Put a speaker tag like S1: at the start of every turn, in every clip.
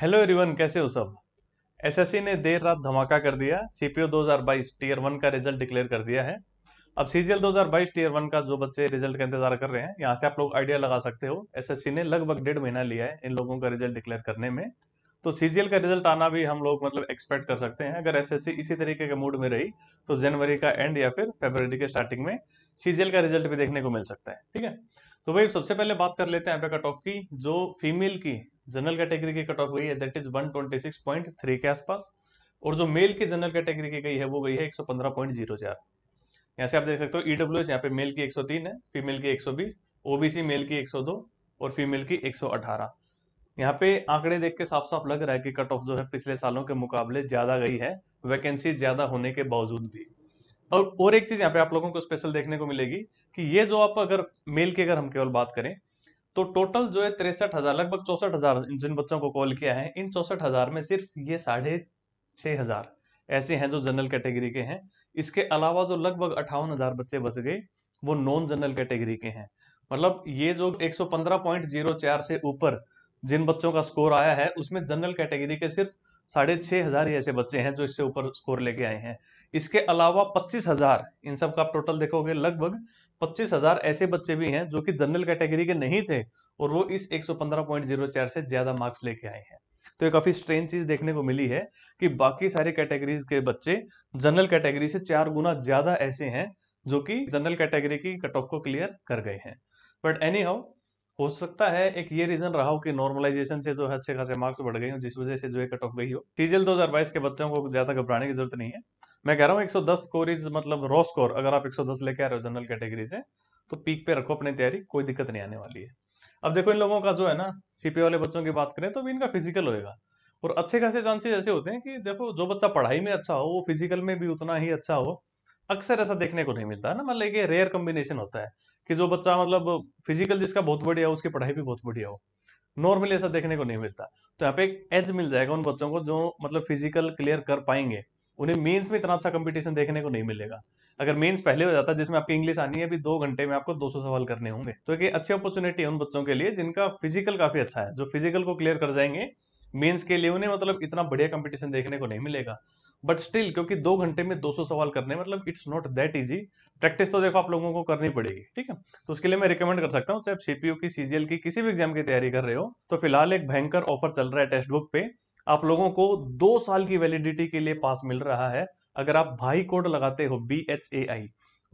S1: Hello everyone कैसे हो सब एसएससी ने देर रात धमाका कर दिया सीपीओ 2022 टीयर वन का रिजल्ट डिक्लेयर कर दिया है अब सीजीएल 2022 टीयर वन का जो बच्चे रिजल्ट का इंतजार कर रहे हैं यहाँ से आप लोग आइडिया लगा सकते हो एसएससी ने लगभग डेढ़ महीना लिया है इन लोगों का रिजल्ट डिक्लेयर करने में तो सीजीएल का रिजल्ट आना भी हम लोग मतलब एक्सपेक्ट कर सकते हैं अगर एस इसी तरीके के मूड में रही तो जनवरी का एंड या फिर फेबर के स्टार्टिंग में सीजीएल का रिजल्ट भी देखने को मिल सकता है ठीक है तो भाई सबसे पहले बात कर लेते हैं यहाँ पे कट ऑफ की जो फीमेल की जनरल कैटेगरी की कट ऑफ गई है दैट इज 126.3 के आसपास और जो मेल की जनरल कैटेगरी की गई है वो गई है 115.04 यहाँ से आप देख सकते हो ईडब्ल्यू e एस यहाँ पे मेल की 103 है फीमेल की 120 ओबीसी मेल की 102 और फीमेल की 118 यहाँ पे आंकड़े देख के साफ साफ लग रहा है कि कट ऑफ जो है पिछले सालों के मुकाबले ज्यादा गई है वैकेंसी ज्यादा होने के बावजूद भी और और एक चीज यहाँ पे आप लोगों को स्पेशल देखने को मिलेगी कि ये जो आप अगर मेल की अगर हम केवल बात करें तो टोटल जो है तिरसठ हजार लगभग चौसठ हजार जिन बच्चों को कॉल किया है इन चौसठ हजार में सिर्फ ये साढ़े छः हजार ऐसे हैं जो जनरल कैटेगरी के हैं इसके अलावा जो लगभग अठावन हजार बच्चे बच गए वो नॉन जनरल कैटेगरी के हैं मतलब ये जो चार से ऊपर जिन बच्चों का स्कोर आया है उसमें जनरल कैटेगरी के सिर्फ साढ़े छः हजार ही ऐसे बच्चे हैं जो इससे ऊपर स्कोर लेके आए हैं इसके अलावा पच्चीस हजार इन सब का आप टोटल देखोगे लगभग पच्चीस हजार ऐसे बच्चे भी हैं जो कि जनरल कैटेगरी के नहीं थे और वो इस 115.04 से ज्यादा मार्क्स लेके आए हैं तो ये काफी स्ट्रेन चीज देखने को मिली है कि बाकी सारी कैटेगरीज के बच्चे जनरल कैटेगरी से चार गुना ज्यादा ऐसे हैं जो कि जनरल कैटेगरी की कट ऑफ को क्लियर कर गए हैं बट एनी हाउ हो सकता है एक ये रीजन रहा हो कि नॉर्मलाइजेशन से जो है अच्छे खासे मार्क्स बढ़ गए हो जिस वजह से जो है कट ऑफ गई हो टीजल दो हजार के बच्चों को ज्यादा घबराने की जरूरत नहीं है मैं कह रहा हूँ 110 स्कोर इज मतलब रॉ स्कोर अगर आप 110 लेके आ रहे हो जनरल कैटेगरी से तो पीक पे रखो अपनी तैयारी कोई दिक्कत नहीं आने वाली है अब देखो इन लोगों का जो है ना सीपी वाले बच्चों की बात करें तो भी इनका फिजिकल होएगा और अच्छे खासे चांसेस ऐसे होते हैं कि देखो जो बच्चा पढ़ाई में अच्छा हो वो फिजिकल में भी उतना ही अच्छा हो अक्सर ऐसा देखने को नहीं मिलता है ना मतलब ये रेयर कॉम्बिनेशन होता है कि जो बच्चा मतलब फिजिकल जिसका बहुत बढ़िया हो उसकी पढ़ाई भी बहुत बढ़िया हो नॉर्मली ऐसा देखने को नहीं मिलता तो यहाँ पे एक एज मिल जाएगा उन बच्चों को जो मतलब फिजिकल क्लियर कर पाएंगे उन्हें मेंस में इतना अच्छा कंपटीशन देखने को नहीं मिलेगा अगर मेंस पहले हो जाता जिसमें आपकी इंग्लिश आनी है अभी दो घंटे में आपको 200 सवाल करने होंगे तो एक अच्छी अपॉर्चुनिटी है उन बच्चों के लिए जिनका फिजिकल काफी अच्छा है जो फिजिकल को क्लियर कर जाएंगे मेन्स के लिए उन्हें मतलब इतना बढ़िया कॉम्पिटिशन देखने को नहीं मिलेगा बट स्टिल क्योंकि दो घंटे में 200 सवाल करने मतलब it's not that easy practice तो देखो आप लोगों को करनी पड़ेगी ठीक है तो उसके लिए मैं रिकमेंड कर सकता हूँ चाहे आप सीपीयू की सीजीएल की किसी भी एग्जाम की तैयारी कर रहे हो तो फिलहाल एक भयंकर ऑफर चल रहा है टेस्ट बुक पे आप लोगों को दो साल की वैलिडिटी के लिए पास मिल रहा है अगर आप भाई कोड लगाते हो बी एच ए आई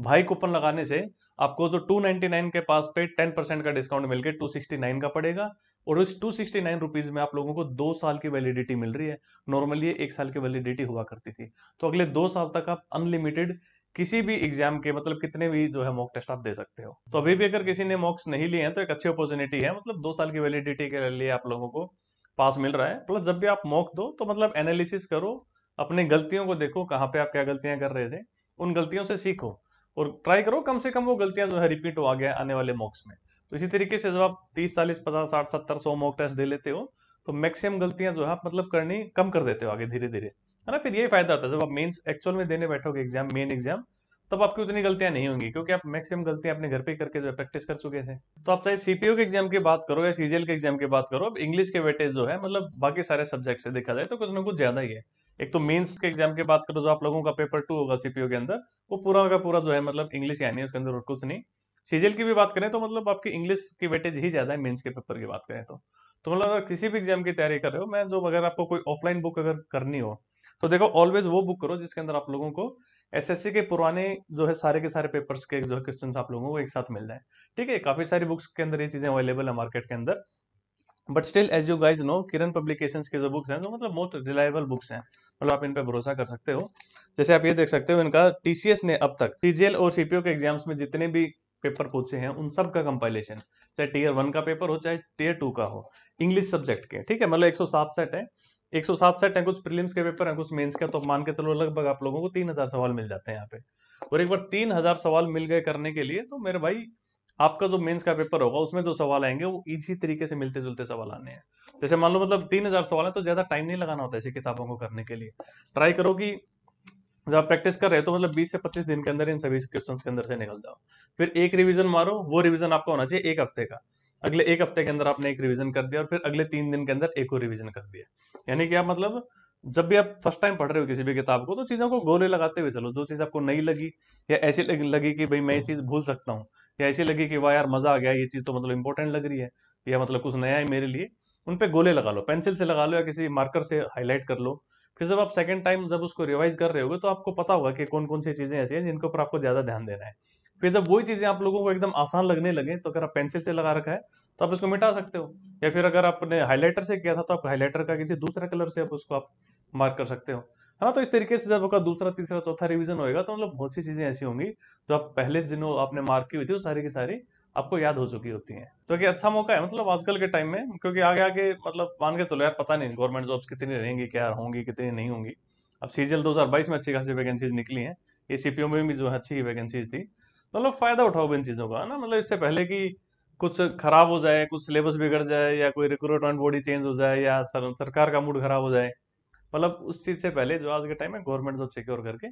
S1: भाई कूपन लगाने से आपको जो 299 के पास पे 10 परसेंट का डिस्काउंट मिलकर 269 का पड़ेगा और उस 269 सिक्सटी में आप लोगों को दो साल की वैलिडिटी मिल रही है नॉर्मली एक साल की वैलिडिटी हुआ करती थी तो अगले दो साल तक आप अनलिमिटेड किसी भी एग्जाम के मतलब कितने भी जो है मॉक टेस्ट आप दे सकते हो तो अभी भी अगर किसी ने मॉक्स नहीं लिए हैं तो एक अच्छी अपॉर्चुनिटी है मतलब दो साल की वैलिडिटी के लिए आप लोगों को पास मिल रहा है प्लस जब भी आप मॉक दो तो मतलब एनालिसिस करो अपने गलतियों को देखो कहाँ पे आप क्या गलतियां कर रहे थे उन गलतियों से सीखो और ट्राई करो कम से कम वो गलतियां जो है रिपीट हो गया आने वाले मॉक्स में तो इसी तरीके से जब आप तीस चालीस पचास साठ सत्तर सौ मॉक टेस्ट दे लेते हो तो मैक्सिमम गलतियां जो है आप मतलब करनी कम कर देते हो आगे धीरे धीरे है ना फिर यही फायदा होता है जब आप मेन्स एक्चुअल में देने बैठोगे एग्जाम मेन एग्जाम तब आपकी उतनी गलतियां नहीं होंगी क्योंकि आप मैक्सिमम गलतियां अपने घर पे करके जो है प्रैक्टिस कर चुके थे तो आप चाहे सीपीओ के एग्जाम की बात करो या सीजीएल के एग्जाम की बात करो अब इंग्लिश के वेटेज जो है मतलब बाकी सारे सब्जेक्ट से देखा जाए तो कुछ ना कुछ ज्यादा ही है एक तो मेन्स के एग्जाम की बात करो जो आप लोगों का पेपर टू होगा सीपीओ के अंदर वो पूरा का पूरा जो है मतलब इंग्लिश यानी उसके अंदर और कुछ नहीं सीजीएल की भी बात करें तो मतलब आपकी इंग्लिश की वेटेज ही ज्यादा है मेन्स के पेपर की बात करें तो तो मतलब अगर किसी भी एग्जाम की तैयारी कर रहे हो मैं जो अगर आपको कोई ऑफलाइन बुक अगर करनी हो तो देखो ऑलवेज वो बुक करो जिसके अंदर आप लोगों को एसएससी के पुराने जो है सारे के सारे पेपर्स के जो है क्वेश्चन आप लोगों को एक साथ मिल जाए ठीक है काफ़ी सारी बुक्स के अंदर ये चीज़ें अवेलेबल है मार्केट के अंदर but still as you guys know Kiran publication के जो बुक्स हैं तो मतलब मोस्ट रिलायबल बुक्स हैं मतलब आप इन पर भरोसा कर सकते हो जैसे आप ये देख सकते हो इनका टीसीएस ने अब तक टीजीएल और सीपीओ के एग्जाम्स में जितने भी पेपर पूछे हैं उन सब का कंपाइलेशन चाहे टीयर वन का पेपर हो चाहे टीयर टू का हो इंग्लिश सब्जेक्ट के ठीक है मतलब 107 सेट है एक सौ सात सेट है कुछ प्रीलिम्स के पेपर हैं कुछ मेंस के तो मान के चलो लगभग आप लोगों को तीन हजार सवाल मिल जाते हैं यहाँ पे और एक बार तीन हजार सवाल मिल गए करने के लिए तो मेरे भाई आपका जो मेंस का पेपर होगा उसमें जो सवाल आएंगे वो इजी तरीके से मिलते जुलते सवाल आने हैं जैसे मान लो मतलब तीन हजार सवाल है तो ज्यादा टाइम नहीं लगाना होता ऐसी किताबों को करने के लिए ट्राई करो कि जब आप प्रैक्टिस कर रहे हो तो मतलब 20 से 25 दिन के अंदर इन सभी क्वेश्चन के अंदर से निकल जाओ फिर एक रिवीजन मारो वो रिवीजन आपका होना चाहिए एक हफ्ते का अगले एक हफ्ते के अंदर आपने एक रिवीजन कर दिया और फिर अगले तीन दिन के अंदर एक और रिवीजन कर दिया यानी कि आप मतलब जब भी आप फर्स्ट टाइम पढ़ रहे हो किसी भी किताब को तो चीज़ों को गोले लगाते हुए चलो जो चीज़ आपको नई लगी या ऐसी लगी कि भाई मैं ये चीज़ भूल सकता हूँ या ऐसी लगी कि वाह यार मज़ा आ गया ये चीज़ तो मतलब इंपॉर्टेंट लग रही है या मतलब कुछ नया है मेरे लिए उन पर गोले लगा लो पेंसिल से लगा लो या किसी मार्कर से हाईलाइट कर लो फिर जब आप सेकंड टाइम जब उसको रिवाइज कर रहे होगे तो आपको पता होगा कि कौन कौन सी चीज़ें ऐसी हैं जिनके ऊपर आपको ज़्यादा ध्यान देना है फिर जब वही चीज़ें आप लोगों को एकदम आसान लगने लगे तो अगर आप पेंसिल से लगा रखा है तो आप इसको मिटा सकते हो या फिर अगर आपने हाईलाइटर से किया था तो आप हाईलाइटर का किसी दूसरे कलर से आप उसको आप मार्क कर सकते हो है ना तो इस तरीके से जब आपका दूसरा तीसरा चौथा रिविजन होगा तो मतलब बहुत सी चीज़ें ऐसी होंगी जो आप पहले जिनों आपने मार्क की हुई थी वो सारी की सारी आपको याद हो चुकी होती हैं तो ये अच्छा मौका है मतलब आजकल के टाइम में क्योंकि आगे आगे मतलब मान के चलो यार पता नहीं गवर्नमेंट जॉब्स कितनी रहेंगी क्या होंगी कितनी नहीं होंगी अब सीजल 2022 में अच्छी खासी वैकेंसीज निकली हैं ए सी में भी जो है अच्छी वैकेंसीज थी मतलब फ़ायदा उठाओ इन चीज़ों का ना मतलब इससे पहले कि कुछ खराब हो जाए कुछ सिलेबस बिगड़ जाए या कोई रिक्रूटमेंट बॉडी चेंज हो जाए या सर, सरकार का मूड खराब हो जाए मतलब उस चीज़ से पहले जो आज के टाइम में गवर्नमेंट जॉब सिक्योर करके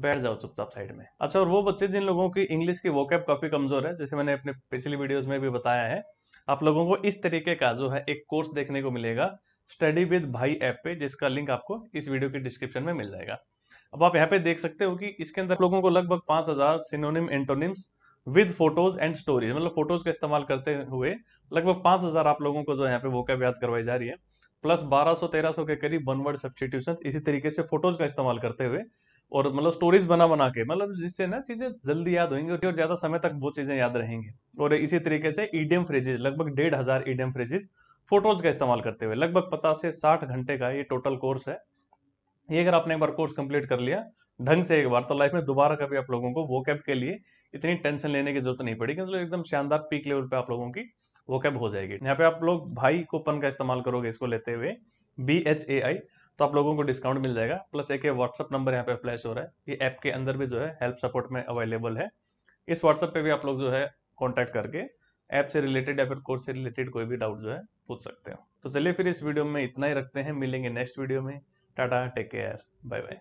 S1: बैठ जाओ चुपचाप साइड में अच्छा और वो बच्चे जिन लोगों की इंग्लिश की वोकैप काफ़ी कमज़ोर है जैसे मैंने अपने पिछली वीडियोस में भी बताया है आप लोगों को इस तरीके का जो है एक कोर्स देखने को मिलेगा स्टडी विद भाई ऐप पे जिसका लिंक आपको इस वीडियो के डिस्क्रिप्शन में मिल जाएगा अब आप यहाँ पे देख सकते हो कि इसके अंदर लोगों को लगभग पांच हजार synonym antonyms with photos and stories मतलब फोटोज का इस्तेमाल करते हुए लगभग पांच हजार आप लोगों को जो यहाँ पे वो कैब याद करवाई जा रही है प्लस बारह सौ तेरह सौ के करीब वन वर्ड सब्सटीट्यूशन इसी तरीके से फोटोज का इस्तेमाल करते हुए और मतलब स्टोरीज बना बना के मतलब जिससे ना चीजें जल्दी याद होंगी और ज्यादा समय तक वो चीजें याद रहेंगी और इसी तरीके से ईडीएम फ्रेजेज लगभग डेढ़ हजार ईडीएम फ्रेजेज फोटोज का इस्तेमाल करते हुए लगभग पचास से साठ घंटे का ये टोटल कोर्स है ये अगर आपने एक बार कोर्स कंप्लीट कर लिया ढंग से एक बार तो लाइफ में दोबारा कभी आप लोगों को वो कैब के लिए इतनी टेंशन लेने की जरूरत नहीं पड़ेगी मतलब एकदम शानदार पीक लेवल पे आप लोगों की वो कैब हो जाएगी यहाँ पे आप लोग भाई कूपन का इस्तेमाल करोगे इसको लेते हुए बी एच ए आई तो आप लोगों को डिस्काउंट मिल जाएगा प्लस एक व्हाट्सअप नंबर यहाँ पे फ्लैश हो रहा है ये ऐप के अंदर भी जो है हेल्प सपोर्ट में अवेलेबल है इस व्हाट्सअप पे भी आप लोग जो है कॉन्टैक्ट करके ऐप से रिलेटेड या फिर कोर्स से रिलेटेड कोई भी डाउट जो है पूछ सकते हो तो चलिए फिर इस वीडियो में इतना ही रखते हैं मिलेंगे नेक्स्ट वीडियो में Tata, take care. Bye bye.